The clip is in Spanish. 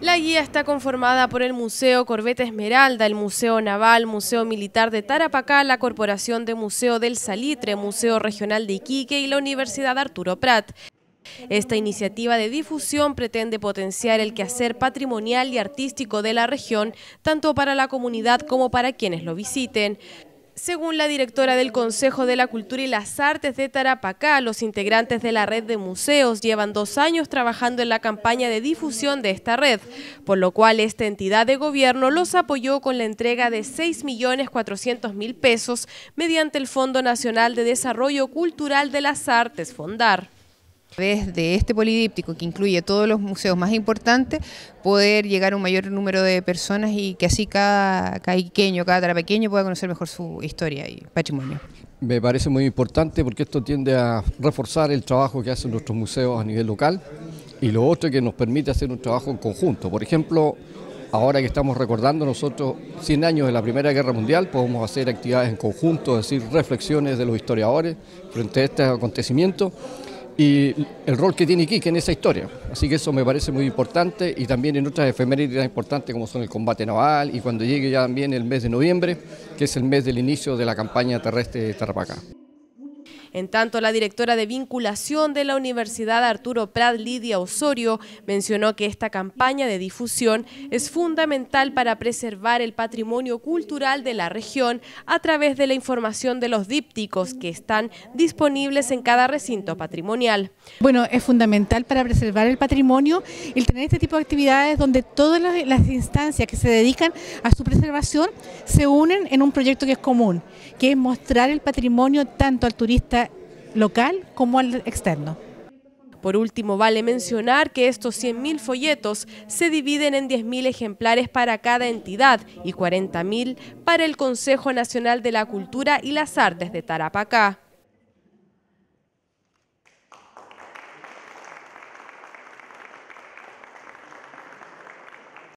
La guía está conformada por el Museo Corbeta Esmeralda, el Museo Naval, Museo Militar de Tarapacá, la Corporación de Museo del Salitre, Museo Regional de Iquique y la Universidad Arturo Prat. Esta iniciativa de difusión pretende potenciar el quehacer patrimonial y artístico de la región, tanto para la comunidad como para quienes lo visiten. Según la directora del Consejo de la Cultura y las Artes de Tarapacá, los integrantes de la red de museos llevan dos años trabajando en la campaña de difusión de esta red, por lo cual esta entidad de gobierno los apoyó con la entrega de 6.400.000 pesos mediante el Fondo Nacional de Desarrollo Cultural de las Artes, FONDAR de este polidíptico que incluye todos los museos más importantes, poder llegar a un mayor número de personas y que así cada caiqueño, cada trapequeño pueda conocer mejor su historia y patrimonio. Me parece muy importante porque esto tiende a reforzar el trabajo que hacen nuestros museos a nivel local y lo otro que nos permite hacer un trabajo en conjunto. Por ejemplo, ahora que estamos recordando nosotros 100 años de la Primera Guerra Mundial, podemos hacer actividades en conjunto, es decir, reflexiones de los historiadores frente a este acontecimiento y el rol que tiene Quique en esa historia. Así que eso me parece muy importante y también en otras efemérides importantes como son el combate naval y cuando llegue ya también el mes de noviembre, que es el mes del inicio de la campaña terrestre de Tarapacá. En tanto, la directora de vinculación de la Universidad Arturo Prat, Lidia Osorio, mencionó que esta campaña de difusión es fundamental para preservar el patrimonio cultural de la región a través de la información de los dípticos que están disponibles en cada recinto patrimonial. Bueno, es fundamental para preservar el patrimonio el tener este tipo de actividades donde todas las instancias que se dedican a su preservación se unen en un proyecto que es común, que es mostrar el patrimonio tanto al turista local como al externo. Por último, vale mencionar que estos 100.000 folletos se dividen en 10.000 ejemplares para cada entidad y 40.000 para el Consejo Nacional de la Cultura y las Artes de Tarapacá.